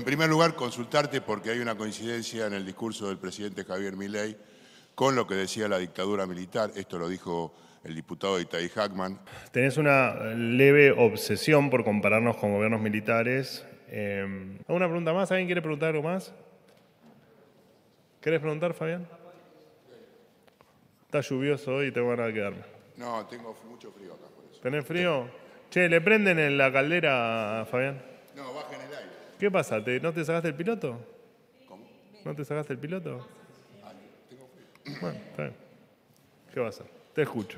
En primer lugar, consultarte porque hay una coincidencia en el discurso del presidente Javier Milei con lo que decía la dictadura militar. Esto lo dijo el diputado Itai Hackman. Tenés una leve obsesión por compararnos con gobiernos militares. Em, ¿Alguna pregunta más? ¿Alguien quiere preguntar algo más? ¿Querés preguntar, Fabián? Está lluvioso hoy y tengo ganas de quedarme. No, tengo mucho frío acá. Por eso. ¿Tenés frío? Che, ¿le prenden en la caldera, Fabián? ¿Qué pasa? ¿No te sacaste el piloto? ¿No te sacaste el piloto? Ah, bueno, está bien. ¿Qué pasa? Te escucho.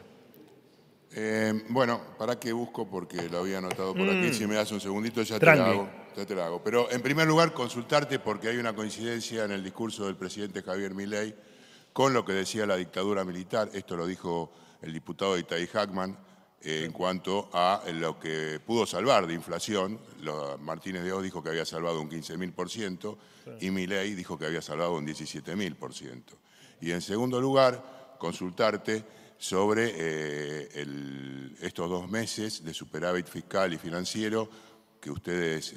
Eh, bueno, para qué busco porque lo había anotado por aquí. Mm. Si me das un segundito ya te, lo hago, te Pero en primer lugar, consultarte porque hay una coincidencia en el discurso del presidente Javier Milei con lo que decía la dictadura militar. Esto lo dijo el diputado Itai Hackman eh, en cuanto a eh, lo que pudo salvar de inflación. Martínez de Oz dijo que había salvado un 15.000% y Milei dijo que había salvado un 17.000%. Y en segundo lugar, consultarte sobre eh, estos dos meses de superávit fiscal y financiero que ustedes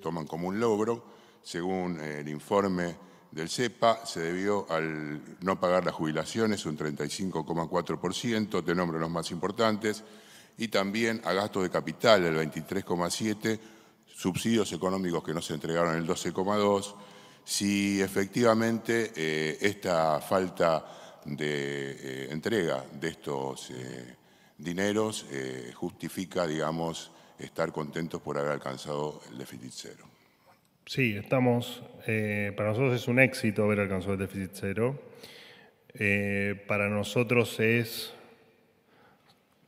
toman como un logro, según el informe del CEPA se debió al no pagar las jubilaciones, un 35,4%, de nombro los más importantes, y también a gastos de capital, el 23,7%, subsidios económicos que no se entregaron, el 12,2%. Si efectivamente eh, esta falta de eh, entrega de estos eh, dineros justifica, digamos, estar contentos por haber alcanzado el déficit cero. Sí, estamos. Eh, para nosotros es un éxito haber alcanzado el déficit cero. Eh, para nosotros es,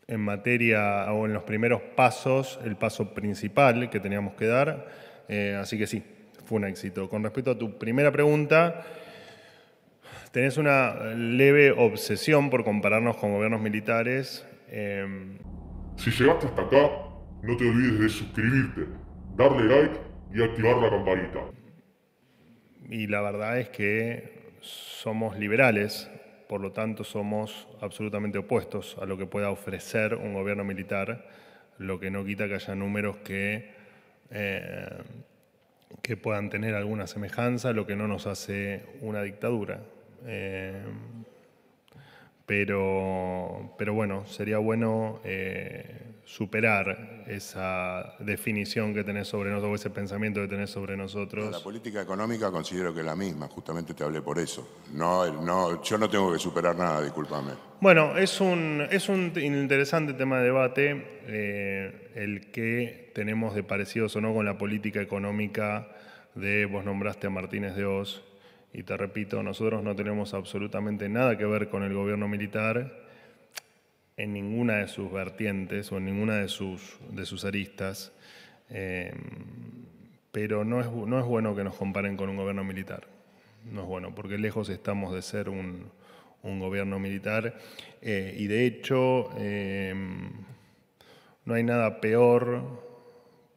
en materia o en los primeros pasos, el paso principal que teníamos que dar. Eh, así que sí, fue un éxito. Con respecto a tu primera pregunta, tenés una leve obsesión por compararnos con gobiernos militares. Em, si llegaste hasta acá, no te olvides de suscribirte, darle like y activar la campanita. Y la verdad es que somos liberales, por lo tanto somos absolutamente opuestos a lo que pueda ofrecer un gobierno militar, lo que no quita que haya números que, eh, que puedan tener alguna semejanza, lo que no nos hace una dictadura. Eh, pero, pero bueno, sería bueno eh, superar esa definición que tenés sobre nosotros, ese pensamiento que tenés sobre nosotros. La política económica considero que es la misma, justamente te hablé por eso. No, no, yo no tengo que superar nada, discúlpame. Bueno, es un, es un interesante tema de debate eh, el que tenemos de parecidos o no con la política económica de, vos nombraste a Martínez de Oz, y te repito, nosotros no tenemos absolutamente nada que ver con el gobierno militar en ninguna de sus vertientes o en ninguna de sus, de sus aristas, eh, pero no es, no es bueno que nos comparen con un gobierno militar. No es bueno, porque lejos estamos de ser un, gobierno militar. Eh, y de hecho, em, no hay nada peor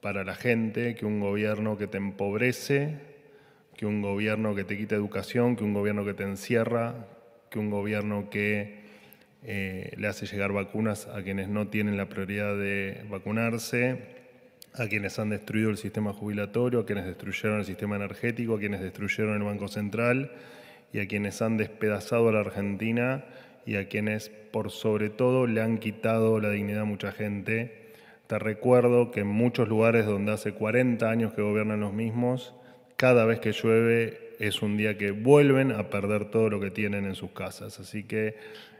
para la gente que un gobierno que te empobrece que un gobierno que te quita educación, que un gobierno que te encierra, que un gobierno que eh, le hace llegar vacunas a quienes no tienen la prioridad de vacunarse, a quienes han destruido el sistema jubilatorio, a quienes destruyeron el sistema energético, a quienes destruyeron el Banco Central y a quienes han despedazado a la Argentina y a quienes por sobre todo le han quitado la dignidad a mucha gente. Te recuerdo que en muchos lugares donde hace 40 años que gobiernan los mismos, cada vez que llueve es un día que vuelven a perder todo lo que tienen en sus casas. Así que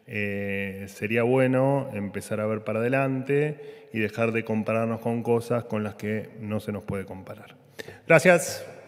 eh, sería bueno empezar a ver para adelante y dejar de compararnos con cosas con las que no se nos puede comparar. Gracias.